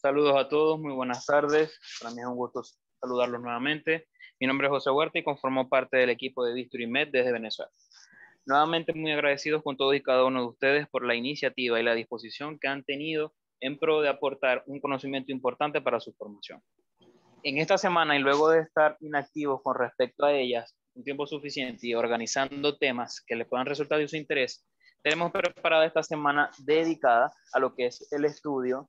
Saludos a todos, muy buenas tardes. Para mí es un gusto saludarlos nuevamente. Mi nombre es José Huerta y conformo parte del equipo de Med desde Venezuela. Nuevamente muy agradecidos con todos y cada uno de ustedes por la iniciativa y la disposición que han tenido en pro de aportar un conocimiento importante para su formación. En esta semana y luego de estar inactivos con respecto a ellas un tiempo suficiente y organizando temas que les puedan resultar de su interés, tenemos preparada esta semana dedicada a lo que es el estudio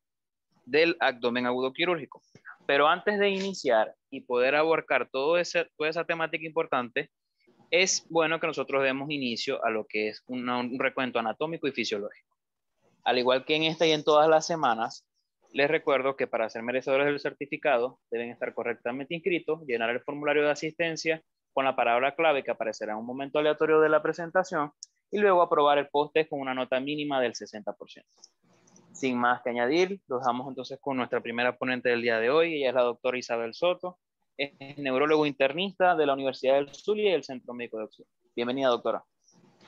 del abdomen agudo quirúrgico. Pero antes de iniciar y poder abarcar todo toda esa temática importante, es bueno que nosotros demos inicio a lo que es un recuento anatómico y fisiológico. Al igual que en esta y en todas las semanas, les recuerdo que para ser merecedores del certificado deben estar correctamente inscritos, llenar el formulario de asistencia con la palabra clave que aparecerá en un momento aleatorio de la presentación y luego aprobar el poste con una nota mínima del 60%. Sin más que añadir, los damos entonces con nuestra primera ponente del día de hoy. Ella es la doctora Isabel Soto, es neurólogo internista de la Universidad del Zulia y del Centro Médico de Opción. Bienvenida, doctora.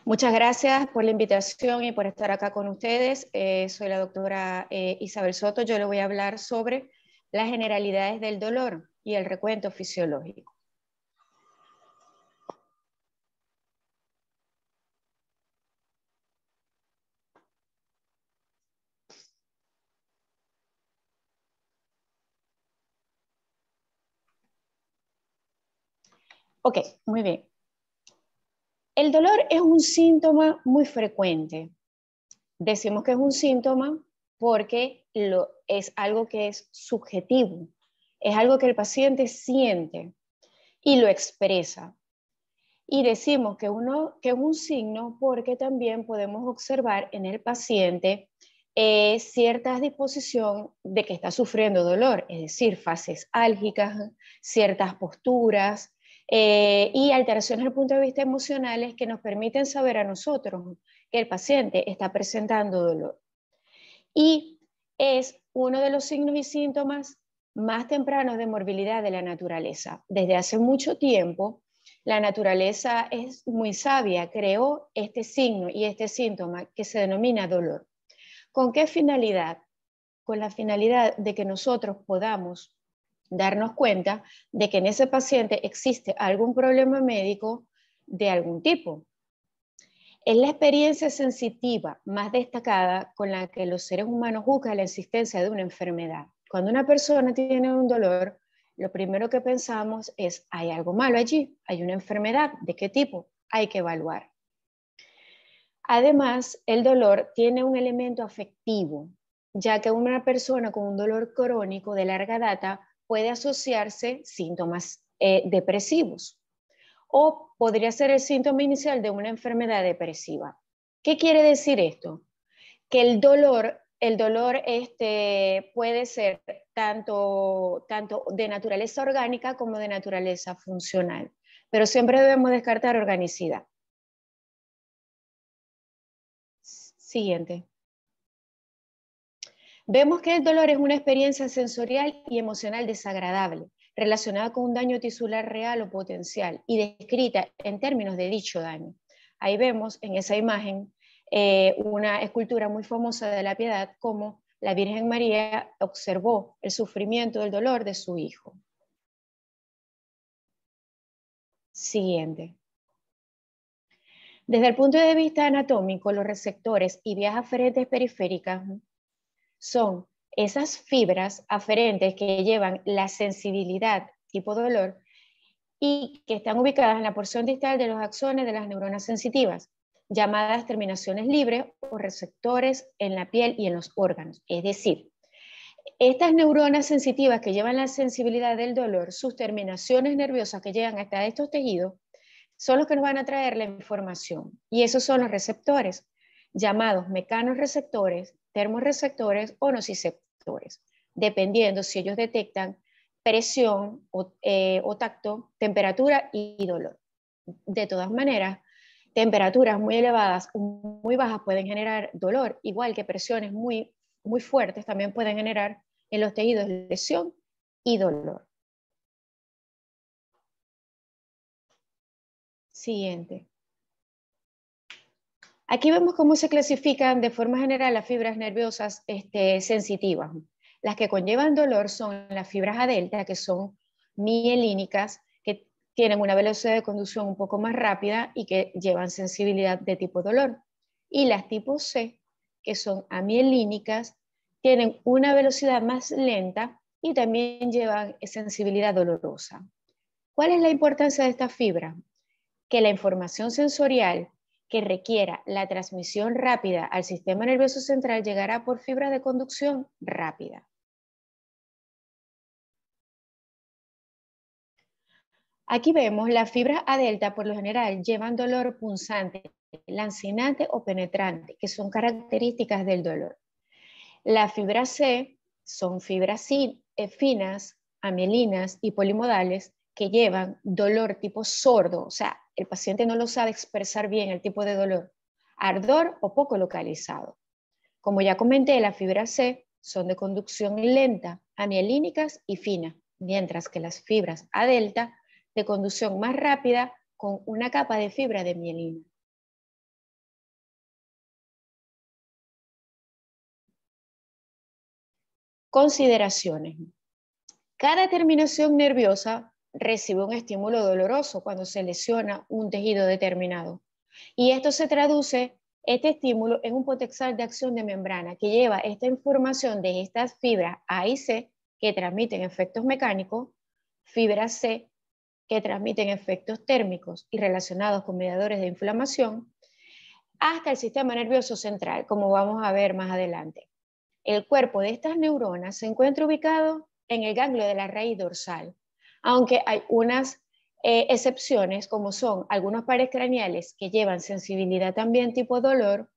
Muchas gracias por la invitación y por estar acá con ustedes. Eh, soy la doctora eh, Isabel Soto. Yo le voy a hablar sobre las generalidades del dolor y el recuento fisiológico. Ok, muy bien. El dolor es un síntoma muy frecuente. Decimos que es un síntoma porque es algo que es subjetivo, es algo que el paciente siente y lo expresa. Y decimos que, que es un signo porque también podemos observar en el paciente eh, cierta disposición de que está sufriendo dolor, es decir, fases álgicas, ciertas posturas, eh, y alteraciones desde el punto de vista emocionales que nos permiten saber a nosotros que el paciente está presentando dolor. Y es uno de los signos y síntomas más tempranos de morbilidad de la naturaleza. Desde hace mucho tiempo, la naturaleza es muy sabia, creó este signo y este síntoma que se denomina dolor. ¿Con qué finalidad? Con la finalidad de que nosotros podamos darnos cuenta de que en ese paciente existe algún problema médico de algún tipo. Es la experiencia sensitiva más destacada con la que los seres humanos juzgan la existencia de una enfermedad. Cuando una persona tiene un dolor, lo primero que pensamos es, hay algo malo allí, hay una enfermedad, ¿de qué tipo? Hay que evaluar. Además, el dolor tiene un elemento afectivo, ya que una persona con un dolor crónico de larga data puede asociarse síntomas eh, depresivos o podría ser el síntoma inicial de una enfermedad depresiva. ¿Qué quiere decir esto? Que el dolor, el dolor este, puede ser tanto, tanto de naturaleza orgánica como de naturaleza funcional, pero siempre debemos descartar organicidad. Siguiente. Vemos que el dolor es una experiencia sensorial y emocional desagradable, relacionada con un daño tisular real o potencial y descrita en términos de dicho daño. Ahí vemos en esa imagen eh, una escultura muy famosa de la piedad, como la Virgen María observó el sufrimiento, del dolor de su hijo. Siguiente. Desde el punto de vista anatómico, los receptores y vías aferentes periféricas son esas fibras aferentes que llevan la sensibilidad tipo dolor y que están ubicadas en la porción distal de los axones de las neuronas sensitivas, llamadas terminaciones libres o receptores en la piel y en los órganos. Es decir, estas neuronas sensitivas que llevan la sensibilidad del dolor, sus terminaciones nerviosas que llegan hasta estos tejidos, son los que nos van a traer la información. Y esos son los receptores, llamados mecanos receptores termorreceptores o nociceptores, dependiendo si ellos detectan presión eh, o, tacto, temperatura y dolor. De todas maneras, temperaturas muy elevadas o muy bajas pueden generar dolor, igual que presiones muy, muy fuertes también pueden generar en los tejidos lesión y dolor. Siguiente. Aquí vemos cómo se clasifican de forma general las fibras nerviosas este, sensitivas. Las que conllevan dolor son las fibras a delta, que son mielínicas, que tienen una velocidad de conducción un poco más rápida y que llevan sensibilidad de tipo dolor. Y las tipo C, que son amielínicas, tienen una velocidad más lenta y también llevan sensibilidad dolorosa. ¿Cuál es la importancia de esta fibra? Que la información sensorial que requiera la transmisión rápida al sistema nervioso central llegará por fibra de conducción rápida. Aquí vemos las fibras A delta por lo general llevan dolor punzante, lancinante o penetrante, que son características del dolor. Las fibras C son fibras eh, finas, amelinas y polimodales que llevan dolor tipo sordo, o sea, el paciente no lo sabe expresar bien el tipo de dolor, ardor o poco localizado. Como ya comenté, las fibras C son de conducción lenta, amielínicas y finas, mientras que las fibras A delta de conducción más rápida con una capa de fibra de mielina. Consideraciones. Cada terminación nerviosa recibe un estímulo doloroso cuando se lesiona un tejido determinado. Y esto se traduce, este estímulo en un potencial de acción de membrana que lleva esta información de estas fibras A y C que transmiten efectos mecánicos, fibras C que transmiten efectos térmicos y relacionados con mediadores de inflamación, hasta el sistema nervioso central, como vamos a ver más adelante. El cuerpo de estas neuronas se encuentra ubicado en el ganglio de la raíz dorsal, aunque hay unas eh, excepciones como son algunos pares craneales que llevan sensibilidad también tipo dolor,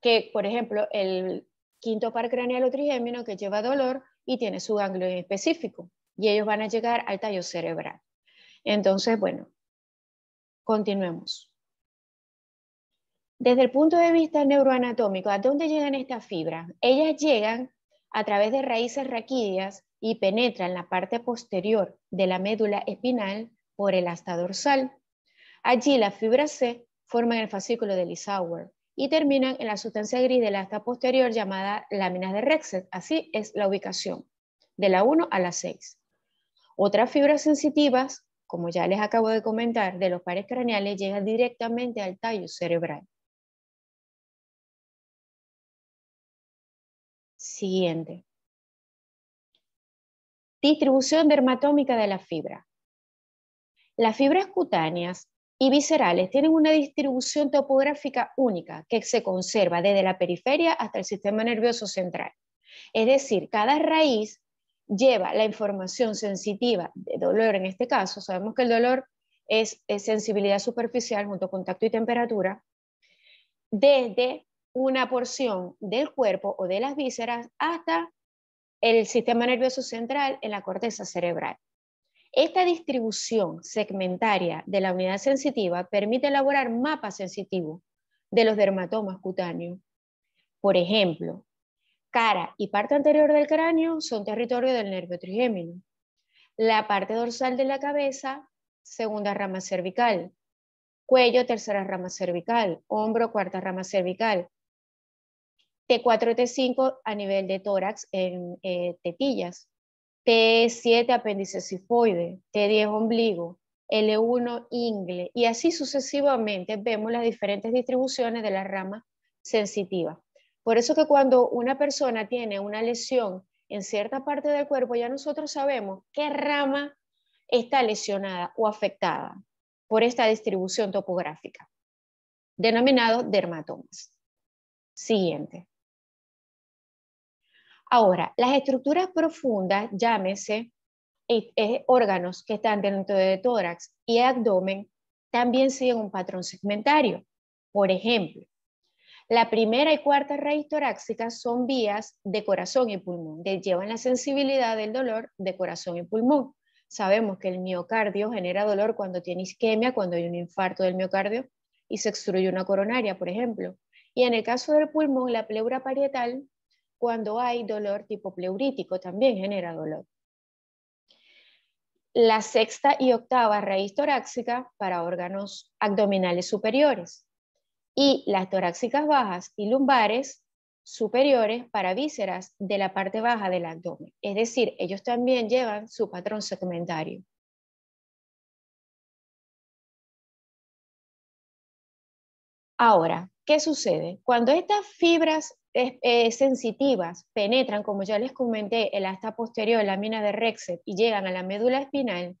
que por ejemplo el quinto par craneal o trigémino que lleva dolor y tiene su ángulo en específico y ellos van a llegar al tallo cerebral. Entonces, bueno, continuemos. Desde el punto de vista neuroanatómico, ¿a dónde llegan estas fibras? Ellas llegan a través de raíces raquídeas y penetra en la parte posterior de la médula espinal por el asta dorsal. Allí las fibras C forman el fascículo de Lissauer y terminan en la sustancia gris del asta posterior llamada láminas de Rexel. Así es la ubicación, de la 1 a la 6. Otras fibras sensitivas, como ya les acabo de comentar, de los pares craneales llegan directamente al tallo cerebral. Siguiente. Distribución dermatómica de la fibra. Las fibras cutáneas y viscerales tienen una distribución topográfica única que se conserva desde la periferia hasta el sistema nervioso central. Es decir, cada raíz lleva la información sensitiva de dolor, en este caso, sabemos que el dolor es, sensibilidad superficial junto a contacto y temperatura, desde una porción del cuerpo o de las vísceras hasta el sistema nervioso central en la corteza cerebral. Esta distribución segmentaria de la unidad sensitiva permite elaborar mapas sensitivos de los dermatomas cutáneos. Por ejemplo, cara y parte anterior del cráneo son territorio del nervio trigémino. La parte dorsal de la cabeza, segunda rama cervical. Cuello, tercera rama cervical. Hombro, cuarta rama cervical. T4, T5 a nivel de tórax en eh, tetillas, T7 apéndice sifoide, T10 ombligo, L1 ingle, y así sucesivamente vemos las diferentes distribuciones de la rama sensitiva. Por eso que cuando una persona tiene una lesión en cierta parte del cuerpo, ya nosotros sabemos qué rama está lesionada o afectada por esta distribución topográfica, denominado dermatomas. Siguiente. Ahora, las estructuras profundas, llámese e, e, órganos que están dentro de tórax y abdomen, también siguen un patrón segmentario. Por ejemplo, la primera y cuarta raíz torácica son vías de corazón y pulmón, que llevan la sensibilidad del dolor de corazón y pulmón. Sabemos que el miocardio genera dolor cuando tiene isquemia, cuando hay un infarto del miocardio y se extruye una coronaria, por ejemplo. Y en el caso del pulmón, la pleura parietal cuando hay dolor tipo pleurítico, también genera dolor. La sexta y octava raíz torácica para órganos abdominales superiores. Y las torácicas bajas y lumbares superiores para vísceras de la parte baja del abdomen. Es decir, ellos también llevan su patrón segmentario. Ahora, ¿qué sucede? Cuando estas fibras eh, sensitivas penetran, como ya les comenté, el asta posterior, de la mina de Rexed y llegan a la médula espinal,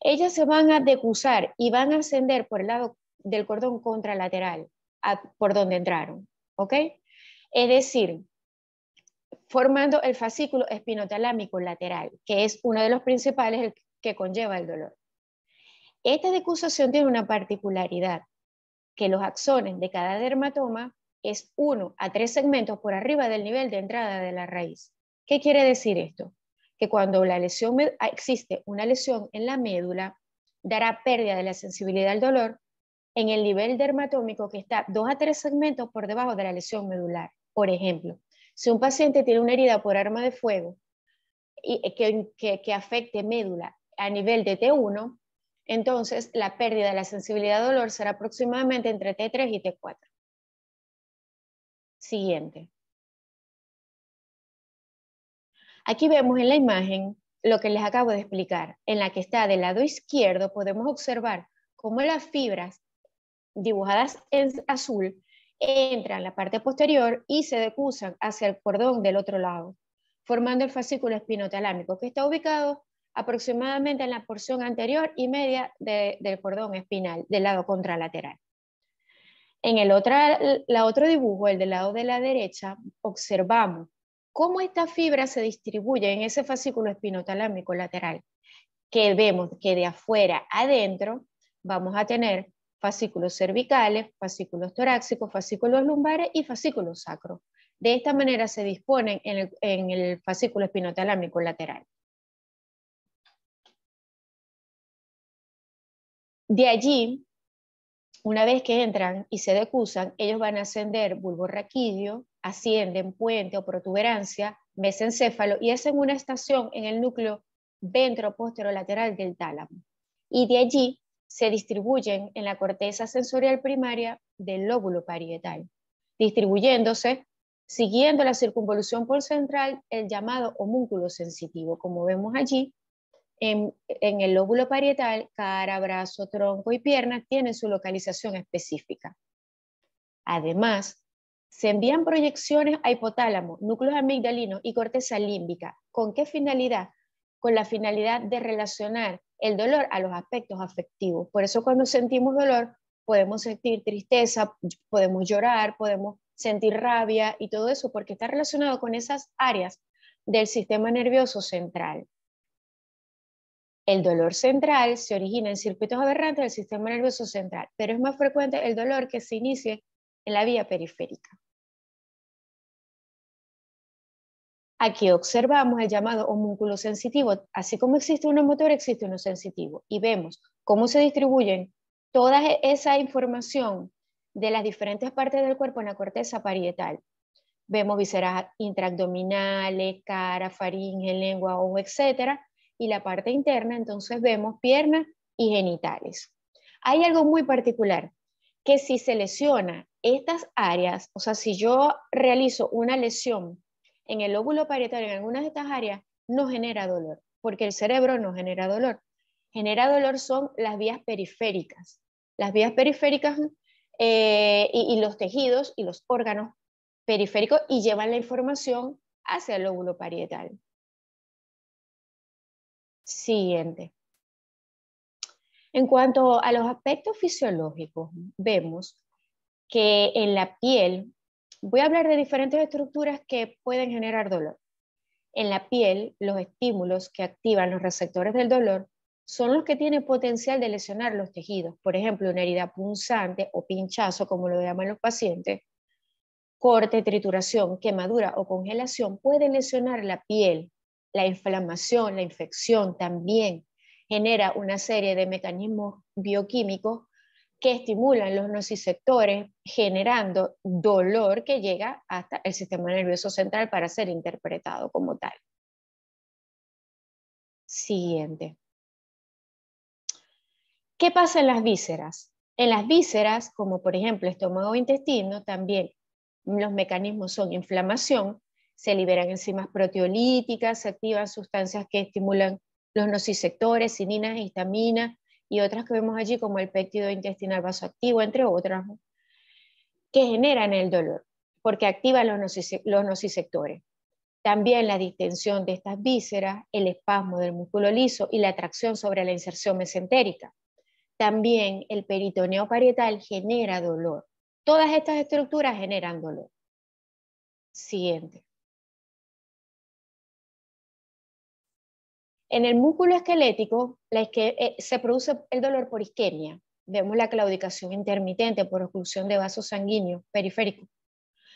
ellas se van a decusar y van a ascender por el lado del cordón contralateral, por donde entraron. Es decir, formando el fascículo espinotalámico lateral, que es uno de los principales que conlleva el dolor. Esta decusación tiene una particularidad, que los axones de cada dermatoma es uno a tres segmentos por arriba del nivel de entrada de la raíz. ¿Qué quiere decir esto? Que cuando la lesión ah, existe una lesión en la médula, dará pérdida de la sensibilidad al dolor en el nivel dermatómico que está dos a tres segmentos por debajo de la lesión medular. Por ejemplo, si un paciente tiene una herida por arma de fuego y, eh, que afecte médula a nivel de T1, entonces la pérdida de la sensibilidad al dolor será aproximadamente entre T3 y T4. Siguiente. Aquí vemos en la imagen lo que les acabo de explicar. En la que está del lado izquierdo podemos observar cómo las fibras dibujadas en azul entran en la parte posterior y se decusan hacia el cordón del otro lado, formando el fascículo espinotalámico, que está ubicado aproximadamente en la porción anterior y media del cordón espinal, del lado contralateral. En el otro dibujo, el del lado de la derecha, observamos cómo esta fibra se distribuye en ese fascículo espinotalámico lateral, que vemos que de afuera adentro vamos a tener fascículos cervicales, fascículos torácicos, fascículos lumbares y fascículos sacros. De esta manera se disponen en el fascículo espinotalámico lateral. De allí una vez que entran y se decusan, ellos van a ascender bulbo raquídeo, ascienden puente o protuberancia, mesencéfalo y hacen una estación en el núcleo lateral del tálamo. Y de allí se distribuyen en la corteza sensorial primaria del lóbulo parietal, distribuyéndose, siguiendo la circunvolución por central, el llamado homúnculo sensitivo, como vemos allí, en, el lóbulo parietal, cara, brazo, tronco y pierna tienen su localización específica. Además, se envían proyecciones a hipotálamo, núcleos amigdalinos y corteza límbica. ¿Con qué finalidad? Con la finalidad de relacionar el dolor a los aspectos afectivos. Por eso cuando sentimos dolor, podemos sentir tristeza, podemos llorar, podemos sentir rabia y todo eso, porque está relacionado con esas áreas del sistema nervioso central. El dolor central se origina en circuitos aberrantes del sistema nervioso central, pero es más frecuente el dolor que se inicie en la vía periférica. Aquí observamos el llamado homúnculo sensitivo. Así como existe uno motor, existe uno sensitivo. Y vemos cómo se distribuyen toda e-, esa información de las diferentes partes del cuerpo en la corteza parietal. Vemos vísceras intraabdominales, cara, faringe, lengua, ojo, etc y la parte interna, entonces vemos piernas y genitales. Hay algo muy particular, que si se lesiona estas áreas, o sea, si yo realizo una lesión en el lóbulo parietal en algunas de estas áreas, no genera dolor, porque el cerebro no genera dolor. Genera dolor son las vías periféricas. Las vías periféricas eh, y, y, los tejidos y los órganos periféricos y llevan la información hacia el lóbulo parietal siguiente. En cuanto a los aspectos fisiológicos, vemos que en la piel, voy a hablar de diferentes estructuras que pueden generar dolor. En la piel, los estímulos que activan los receptores del dolor son los que tienen potencial de lesionar los tejidos. Por ejemplo, una herida punzante o pinchazo, como lo llaman los pacientes, corte, trituración, quemadura o congelación puede lesionar la piel la inflamación, la infección también genera una serie de mecanismos bioquímicos que estimulan los nociceptores, generando dolor que llega hasta el sistema nervioso central para ser interpretado como tal. Siguiente. ¿Qué pasa en las vísceras? En las vísceras, como por ejemplo estómago e intestino, también los mecanismos son inflamación, se liberan enzimas proteolíticas, se activan sustancias que estimulan los nociceptores, sininas, histaminas y otras que vemos allí como el péptido intestinal vasoactivo, entre otras, que generan el dolor, porque activan los, nocicectores. nociceptores. También la distensión de estas vísceras, el espasmo del músculo liso y la atracción sobre la inserción mesentérica. También el peritoneo parietal genera dolor. Todas estas estructuras generan dolor. Siguiente. En el músculo esquelético eh, se produce el dolor por isquemia. Vemos la claudicación intermitente por oclusión de vasos sanguíneos periféricos,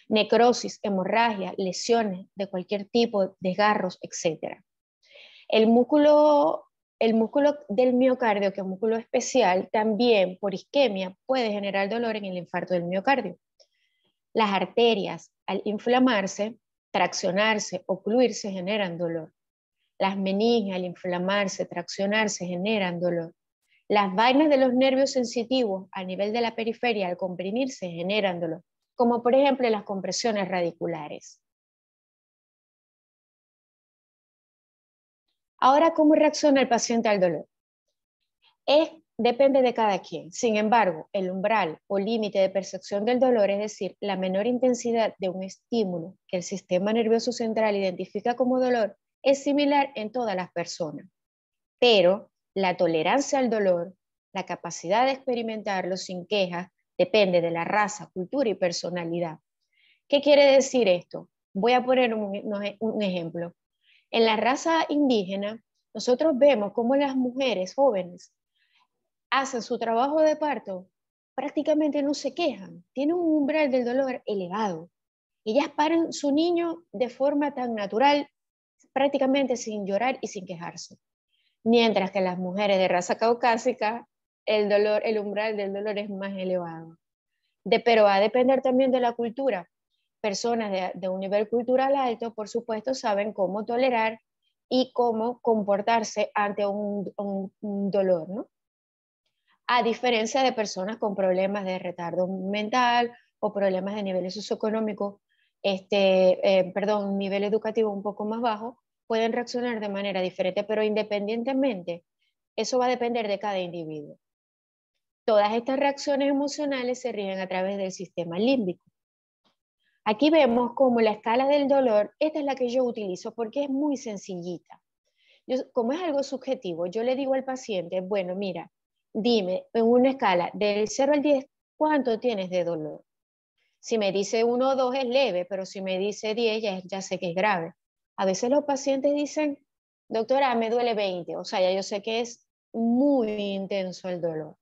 necrosis, hemorragia, lesiones de cualquier tipo, desgarros, etc. El músculo, el músculo del miocardio, que es un músculo especial, también por isquemia puede generar dolor en el infarto del miocardio. Las arterias, al inflamarse, traccionarse, ocluirse, generan dolor. Las meninges al inflamarse, traccionarse, generan dolor. Las vainas de los nervios sensitivos a nivel de la periferia al comprimirse generan dolor, como por ejemplo las compresiones radiculares. Ahora, ¿cómo reacciona el paciente al dolor? Es, depende de cada quien. Sin embargo, el umbral o límite de percepción del dolor, es decir, la menor intensidad de un estímulo que el sistema nervioso central identifica como dolor, es similar en todas las personas, pero la tolerancia al dolor, la capacidad de experimentarlo sin quejas, depende de la raza, cultura y personalidad. ¿Qué quiere decir esto? Voy a poner un, ejemplo. En la raza indígena, nosotros vemos cómo las mujeres jóvenes hacen su trabajo de parto, prácticamente no se quejan, tienen un umbral del dolor elevado. Ellas paran su niño de forma tan natural prácticamente sin llorar y sin quejarse. Mientras que las mujeres de raza caucásica, el, dolor, el umbral del dolor es más elevado. pero va a depender también de la cultura. Personas de, un nivel cultural alto, por supuesto, saben cómo tolerar y cómo comportarse ante un, dolor, ¿no? A diferencia de personas con problemas de retardo mental o problemas de nivel socioeconómico, este, eh, perdón, nivel educativo un poco más bajo, pueden reaccionar de manera diferente, pero independientemente, eso va a depender de cada individuo. Todas estas reacciones emocionales se rigen a través del sistema límbico. Aquí vemos como la escala del dolor, esta es la que yo utilizo porque es muy sencillita. como es algo subjetivo, yo le digo al paciente, bueno, mira, dime en una escala del 0 al 10, ¿cuánto tienes de dolor? Si me dice 1 o 2 es leve, pero si me dice 10 ya sé que es grave. A veces los pacientes dicen, doctora, me duele 20, o sea, ya yo sé que es muy intenso el dolor.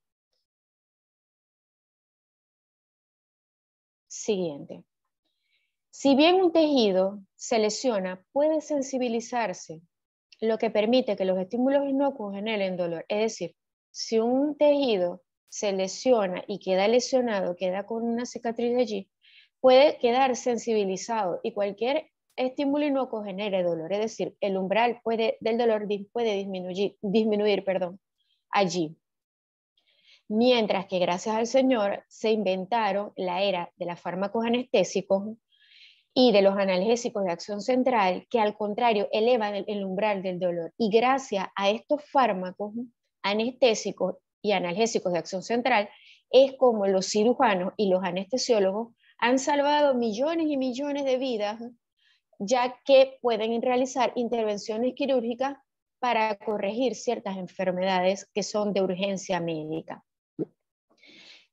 Siguiente. Si bien un tejido se lesiona, puede sensibilizarse, lo que permite que los estímulos inocuos generen dolor. Es decir, si un tejido se lesiona y queda lesionado, queda con una cicatriz allí, puede quedar sensibilizado y cualquier estímulo inocuo genere dolor, es decir, el umbral puede, del dolor puede disminuir, disminuir perdón, allí. Mientras que gracias al Señor se inventaron la era de los fármacos anestésicos y de los analgésicos de acción central, que al contrario elevan el umbral del dolor. Y gracias a estos fármacos anestésicos y analgésicos de acción central, es como los cirujanos y los anestesiólogos han salvado millones y millones de vidas ya que pueden realizar intervenciones quirúrgicas para corregir ciertas enfermedades que son de urgencia médica.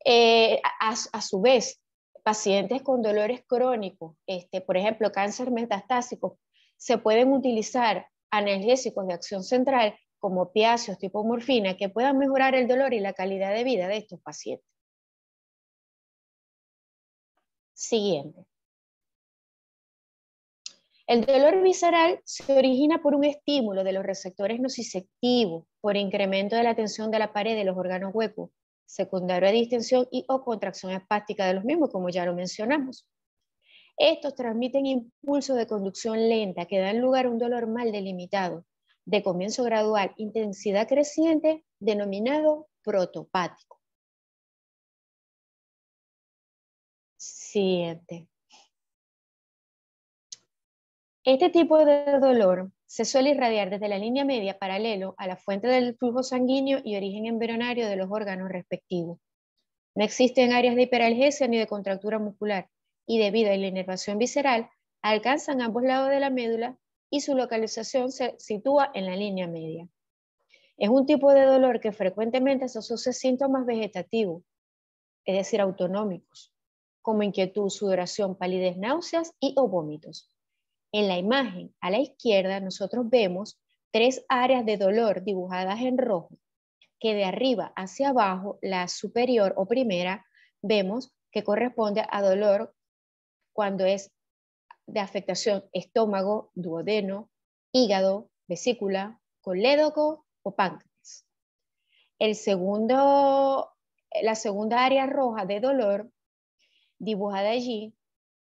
Eh, a, su vez, pacientes con dolores crónicos, este, por ejemplo, cáncer metastásico, se pueden utilizar analgésicos de acción central como piáceos tipo morfina que puedan mejorar el dolor y la calidad de vida de estos pacientes. Siguiente. El dolor visceral se origina por un estímulo de los receptores nociceptivos, por incremento de la tensión de la pared de los órganos huecos, secundario a distensión y o contracción espástica de los mismos, como ya lo mencionamos. Estos transmiten impulsos de conducción lenta que dan lugar a un dolor mal delimitado, de comienzo gradual, intensidad creciente, denominado protopático. Siguiente. Este tipo de dolor se suele irradiar desde la línea media paralelo a la fuente del flujo sanguíneo y origen embrionario de los órganos respectivos. No existen áreas de hiperalgesia ni de contractura muscular y debido a la inervación visceral alcanzan ambos lados de la médula y su localización se sitúa en la línea media. Es un tipo de dolor que frecuentemente asocia síntomas vegetativos, es decir, autonómicos, como inquietud, sudoración, palidez, náuseas y o vómitos. En la imagen a la izquierda nosotros vemos tres áreas de dolor dibujadas en rojo, que de arriba hacia abajo, la superior o primera, vemos que corresponde a dolor cuando es de afectación estómago, duodeno, hígado, vesícula, colédoco o páncreas. El segundo, la segunda área roja de dolor dibujada allí,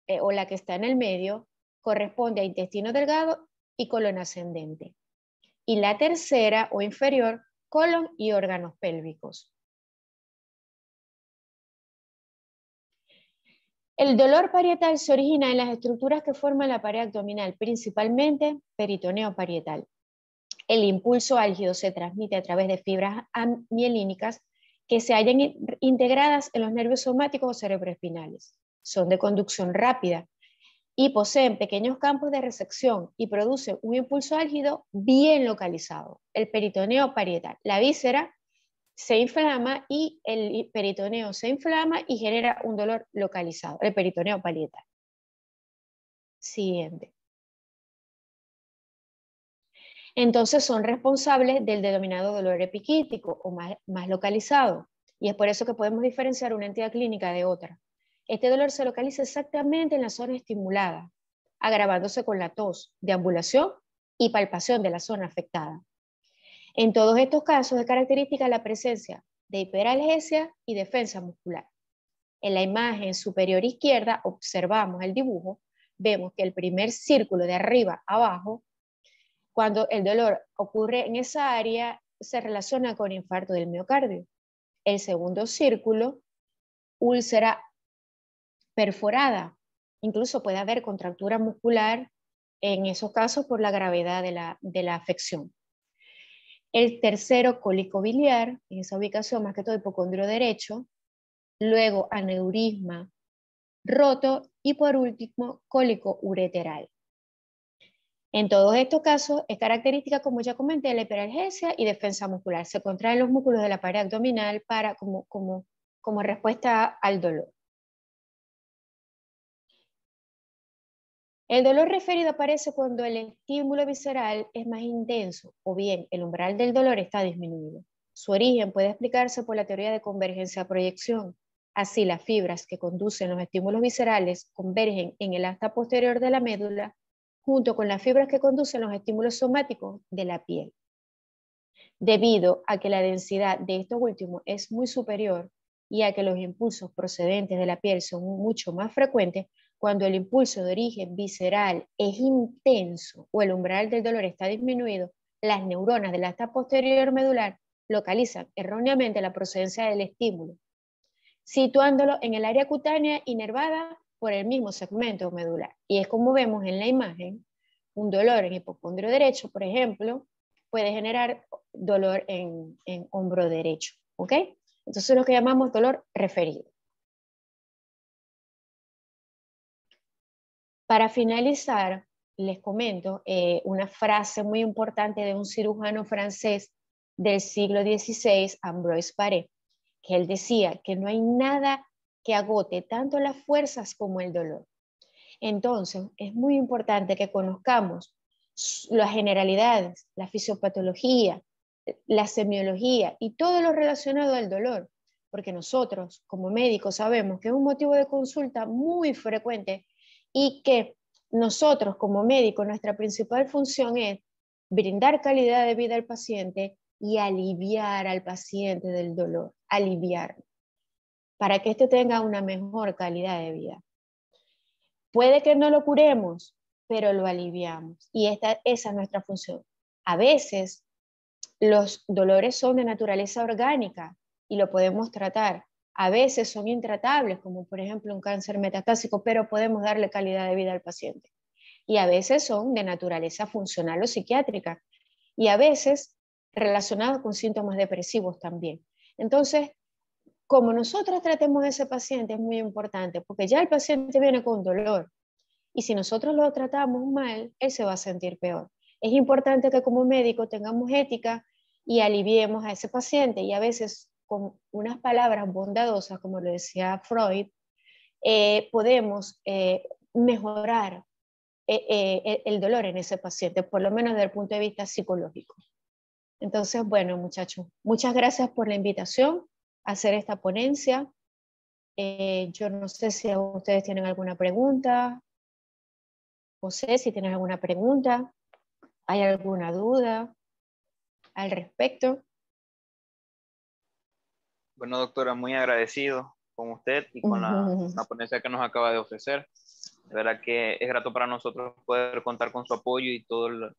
eh, o la que está en el medio, corresponde a intestino delgado y colon ascendente. Y la tercera o inferior, colon y órganos pélvicos. El dolor parietal se origina en las estructuras que forman la pared abdominal, principalmente peritoneo parietal. El impulso álgido se transmite a través de fibras mielínicas que se hallan integradas en los nervios somáticos o cerebroespinales. Son de conducción rápida y poseen pequeños campos de resección y producen un impulso álgido bien localizado. El peritoneo parietal, la víscera, se inflama y el peritoneo se inflama y genera un dolor localizado, el peritoneo parietal. Siguiente. Entonces son responsables del denominado dolor epiquítico o más localizado. Y es por eso que podemos diferenciar una entidad clínica de otra. Este dolor se localiza exactamente en la zona estimulada, agravándose con la tos, deambulación y palpación de la zona afectada. En todos estos casos es característica la presencia de hiperalgesia y defensa muscular. En la imagen superior izquierda observamos el dibujo, vemos que el primer círculo de arriba abajo, cuando el dolor ocurre en esa área, se relaciona con infarto del miocardio. El segundo círculo, úlcera perforada. Incluso puede haber contractura muscular en esos casos por la gravedad de la, afección. El tercero, cólico biliar, en esa ubicación más que todo hipocondrio derecho. Luego, aneurisma roto y por último, cólico ureteral. En todos estos casos, es característica, como ya comenté, la hiperalgesia y defensa muscular. Se contraen los músculos de la pared abdominal para, como, como respuesta al dolor. El dolor referido aparece cuando el estímulo visceral es más intenso o bien el umbral del dolor está disminuido. Su origen puede explicarse por la teoría de convergencia-proyección. Así, las fibras que conducen los estímulos viscerales convergen en el asta posterior de la médula junto con las fibras que conducen los estímulos somáticos de la piel. Debido a que la densidad de estos últimos es muy superior y a que los impulsos procedentes de la piel son mucho más frecuentes, cuando el impulso de origen visceral es intenso o el umbral del dolor está disminuido, las neuronas del hasta posterior medular localizan erróneamente la procedencia del estímulo, situándolo en el área cutánea inervada por el mismo segmento medular. Y es como vemos en la imagen, un dolor en hipocondrio derecho, por ejemplo, puede generar dolor en, hombro derecho. ¿ok? Entonces, lo que llamamos dolor referido. Para finalizar, les comento eh, una frase muy importante de un cirujano francés del siglo XVI, Ambroise Paré, que él decía que no hay nada que agote tanto las fuerzas como el dolor. Entonces, es muy importante que conozcamos las generalidades, la fisiopatología, la semiología y todo lo relacionado al dolor, porque nosotros como médicos sabemos que es un motivo de consulta muy frecuente y que nosotros como médicos, nuestra principal función es brindar calidad de vida al paciente y aliviar al paciente del dolor, aliviar, para que éste tenga una mejor calidad de vida. Puede que no lo curemos, pero lo aliviamos. Y esta, esa es nuestra función. A veces los dolores son de naturaleza orgánica y lo podemos tratar, a veces son intratables, como por ejemplo un cáncer metastásico, pero podemos darle calidad de vida al paciente. Y a veces son de naturaleza funcional o psiquiátrica. Y a veces relacionados con síntomas depresivos también. Entonces, como nosotros tratemos a ese paciente es muy importante, porque ya el paciente viene con dolor. Y si nosotros lo tratamos mal, él se va a sentir peor. Es importante que como médico tengamos ética y aliviemos a ese paciente. Y a veces con unas palabras bondadosas, como lo decía Freud, eh, podemos eh, mejorar eh, el dolor en ese paciente, por lo menos desde el punto de vista psicológico. Entonces, bueno, muchachos, muchas gracias por la invitación a hacer esta ponencia. yo no sé si ustedes tienen alguna pregunta. José, si tienes alguna pregunta, hay alguna duda al respecto. Bueno, doctora, muy agradecido con usted y con la, ponencia que nos acaba de ofrecer. De verdad que es grato para nosotros poder contar con su apoyo y todo el,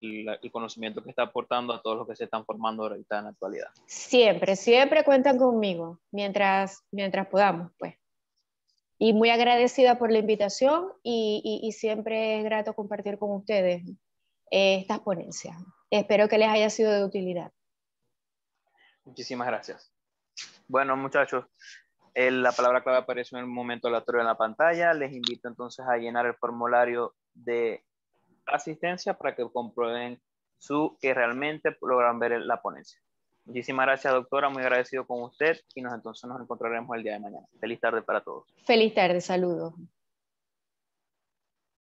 el, conocimiento que está aportando a todos los que se están formando ahorita en la actualidad. Siempre, siempre cuentan conmigo, mientras, mientras podamos, pues. Y muy agradecida por la invitación y, y, y siempre es grato compartir con ustedes eh, estas ponencias. Espero que les haya sido de utilidad. Muchísimas gracias. Bueno, muchachos, eh, la palabra clave apareció en el momento aleatorio en la pantalla. Les invito entonces a llenar el formulario de asistencia para que comprueben su, que realmente logran ver la ponencia. Muchísimas gracias, doctora. Muy agradecido con usted y nos entonces nos encontraremos el día de mañana. Feliz tarde para todos. Feliz tarde, saludos.